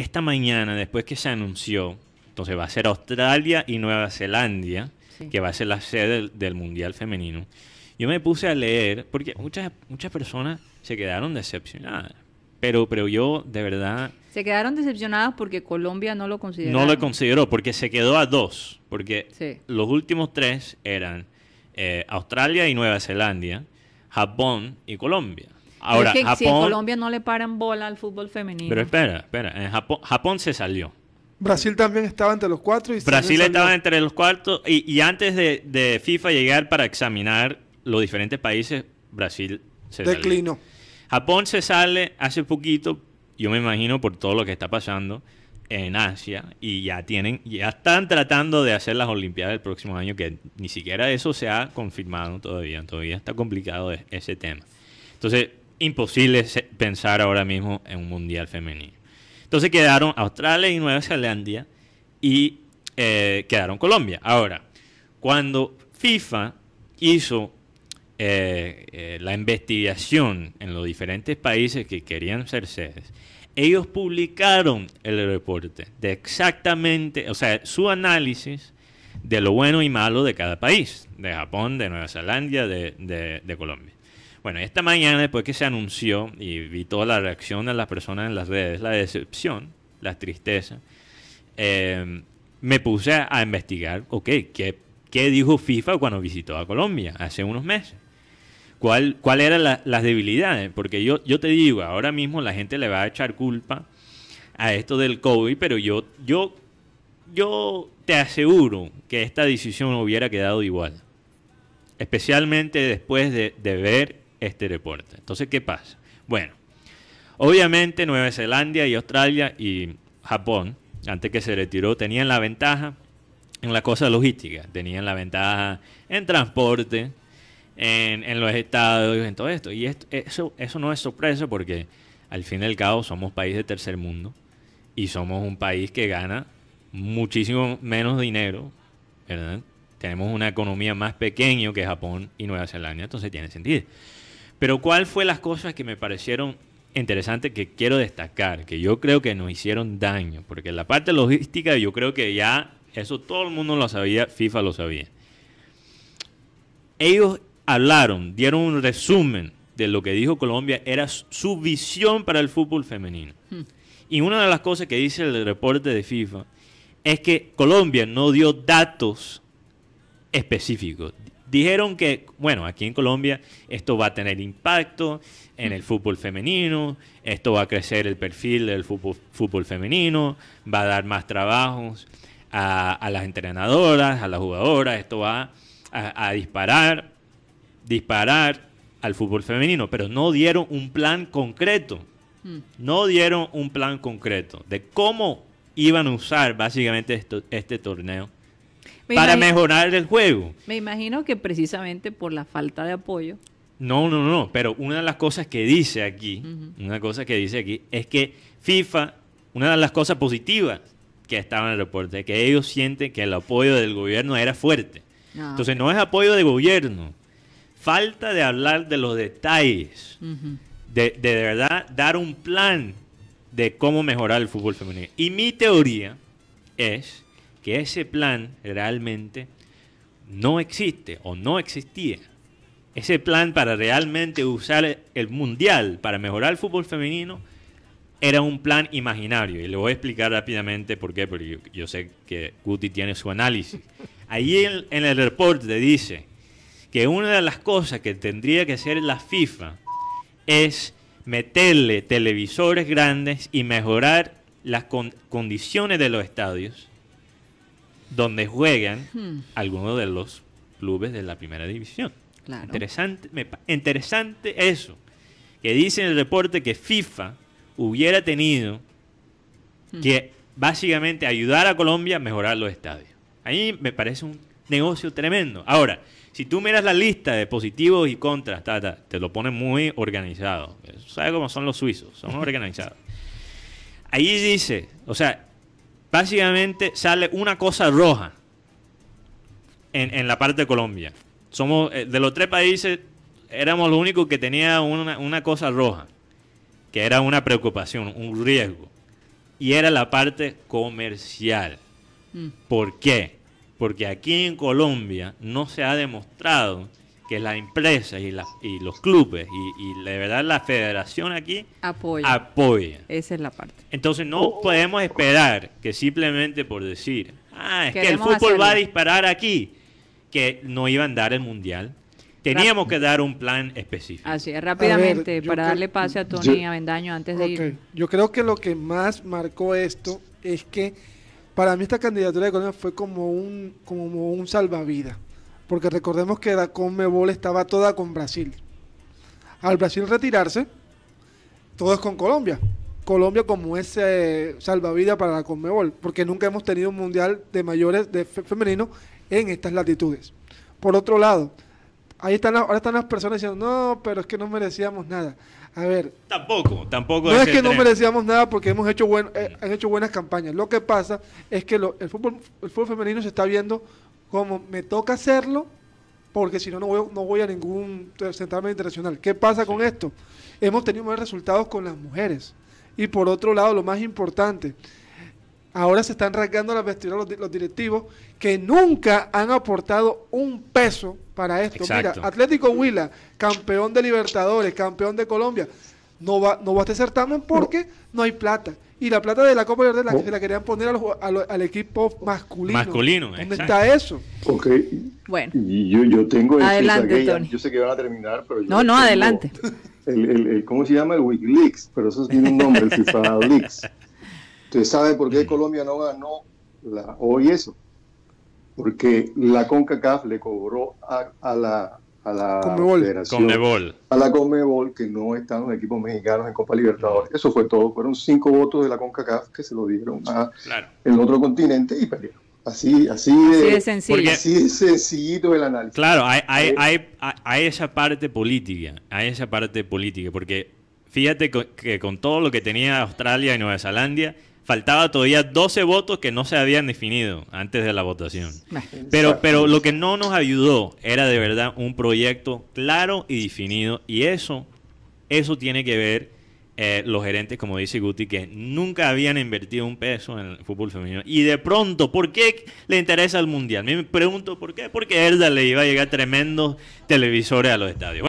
esta mañana, después que se anunció, entonces va a ser Australia y Nueva Zelanda, que va a ser la sede del, Mundial Femenino, yo me puse a leer, porque muchas, muchas personas se quedaron decepcionadas. Pero, pero yo, de verdad... Se quedaron decepcionadas porque Colombia no lo consideró. No lo consideró, porque se quedó a dos. Porque los últimos tres eran eh, Australia y Nueva Zelanda, Japón y Colombia. Ahora, si en Colombia no le paran bola al fútbol femenino. Pero espera, espera. Japón, se salió. Brasil también estaba entre los cuatro. Y Brasil estaba entre los cuartos. Y, antes de, FIFA llegar para examinar los diferentes países, Brasil se declinó. Japón se sale hace poquito, yo me imagino, por todo lo que está pasando en Asia y ya tienen, ya están tratando de hacer las Olimpiadas el próximo año, que ni siquiera eso se ha confirmado todavía, todavía está complicado e-, ese tema. Entonces, imposible pensar ahora mismo en un mundial femenino. Entonces quedaron Australia y Nueva Zelanda y eh, quedaron Colombia. Ahora, cuando FIFA hizo eh, eh, la investigación en los diferentes países que querían ser sedes, ellos publicaron el reporte de exactamente, o sea, su análisis de lo bueno y malo de cada país, de Japón, de Nueva Zelanda, de Colombia. Bueno, esta mañana, después que se anunció y vi toda la reacción de las personas en las redes, la decepción, la tristeza, eh, me puse a investigar, ok, ¿qué, dijo FIFA cuando visitó a Colombia hace unos meses? ¿Cuáles cuál eran las debilidades? Porque yo, yo te digo, ahora mismo la gente le va a echar culpa a esto del COVID, pero yo, yo, yo te aseguro que esta decisión hubiera quedado igual. Especialmente después de, de ver este reporte. Entonces, ¿qué pasa? Bueno, obviamente Nueva Zelanda y Australia y Japón, antes que se retiró, tenían la ventaja en la cosa logística, tenían la ventaja en transporte, en, los estados, en todo esto. Y eso, eso no es sorpresa porque al fin y al cabo somos país de tercer mundo y somos un país que gana muchísimo menos dinero, ¿verdad? Tenemos una economía más pequeña que Japón y Nueva Zelanda, entonces tiene sentido. Pero ¿cuál fue las cosas que me parecieron interesantes que quiero destacar? Que yo creo que nos hicieron daño, porque la parte logística yo creo que ya eso todo el mundo lo sabía, FIFA lo sabía. Ellos hablaron, dieron un resumen de lo que dijo Colombia, era su visión para el fútbol femenino. Hmm. Y una de las cosas que dice el reporte de FIFA es que Colombia no dio datos específicos, Dijeron que, bueno, aquí en Colombia esto va a tener impacto en el mm. fútbol femenino, esto va a crecer el perfil del fútbol, femenino, va a dar más trabajos a, las entrenadoras, a las jugadoras, esto va a, disparar, disparar al fútbol femenino, pero no dieron un plan concreto. Mm. No dieron un plan concreto de cómo iban a usar básicamente este torneo para mejorar el juego. Me imagino que precisamente por la falta de apoyo. No, no, no, pero una de las cosas que dice aquí, una cosa que dice aquí es que FIFA, una de las cosas positivas que estaba en el reporte, que ellos sienten que el apoyo del gobierno era fuerte. Ah. Entonces no es apoyo de gobierno, falta de hablar de los detalles, de, de verdad dar un plan de cómo mejorar el fútbol femenino. Y mi teoría es que ese plan realmente no existe o no existía. Ese plan para realmente usar el mundial para mejorar el fútbol femenino era un plan imaginario. Y le voy a explicar rápidamente por qué, porque yo, sé que Guti tiene su análisis. Allí en, el reporte dice que una de las cosas que tendría que hacer la FIFA es meterle televisores grandes y mejorar las condiciones de los estadios donde juegan hmm. algunos de los clubes de la primera división. Interesante, eso, que dice en el reporte que FIFA hubiera tenido hmm. que básicamente ayudar a Colombia a mejorar los estadios. Ahí me parece un negocio tremendo. Ahora, si tú miras la lista de positivos y contras, te lo pone muy organizado. ¿Sabes cómo son los suizos? Son organizados. Ahí dice, o sea, Básicamente sale una cosa roja en, la parte de Colombia. Somos, eh, de los tres países, éramos los únicos que tenía una, cosa roja, que era una preocupación, un riesgo. Y era la parte comercial. Mm. ¿Por qué? Porque aquí en Colombia no se ha demostrado que las empresas y, y los clubes y, de verdad la federación aquí apoya. Esa es la parte. Entonces no podemos esperar que simplemente por decir, ah, es que el fútbol va a disparar aquí, que no iban a dar el mundial. Teníamos que dar un plan específico. Así rápidamente, para darle pase a Tony Avendaño antes de ir. Yo creo que lo que más marcó esto es que para mí esta candidatura de Colombia fue como un, como un salvavidas porque recordemos que la Conmebol estaba toda con Brasil. Al Brasil retirarse, todo es con Colombia. Colombia como ese eh, salvavidas para la Conmebol, porque nunca hemos tenido un mundial de mayores de femenino en estas latitudes. Por otro lado, ahí están ahora están las personas diciendo, no, pero es que no merecíamos nada. A ver. Tampoco, tampoco. No es, que no merecíamos nada porque hemos hecho eh, han hecho buenas campañas. Lo que pasa es que el, fútbol, el fútbol femenino se está viendo como me toca hacerlo, porque si no, no voy, a ningún medio internacional. ¿Qué pasa con esto? Hemos tenido buenos resultados con las mujeres. Y por otro lado, lo más importante, ahora se están rasgando las vestiduras los, directivos que nunca han aportado un peso para esto. Mira, Atlético Huila, campeón de Libertadores, campeón de Colombia, no va, no va a este certamen porque no hay plata. Y la plata de la Copa Verde la, se la querían poner al equipo masculino. Masculino, ¿Dónde está eso? Ok. Bueno. Y yo, yo tengo... Adelante, Yo sé que van a terminar, pero yo... No, no, adelante. ¿Cómo se llama? El WikiLeaks, pero eso tiene un nombre, el FIFA Leaks. Usted sabe por qué Colombia no ganó hoy eso. Porque la CONCACAF le cobró a la a la conmebol a la conmebol que no están los equipos mexicanos en Copa Libertadores. Eso fue todo. Fueron cinco votos de la CONCACAF que se lo dieron a el otro continente y perdieron. Así, así, de, sencillo. así de sencillito el análisis. Claro, hay, hay, hay, esa parte política, hay esa parte política, porque fíjate que con todo lo que tenía Australia y Nueva Zelanda, faltaba todavía 12 votos que no se habían definido antes de la votación. Pero, pero lo que no nos ayudó era de verdad un proyecto claro y definido y eso, eso tiene que ver eh, los gerentes, como dice Guti, que nunca habían invertido un peso en el fútbol femenino. Y de pronto, ¿por qué le interesa el Mundial? Me pregunto por qué, porque Elda le iba a llegar tremendos televisores a los estadios.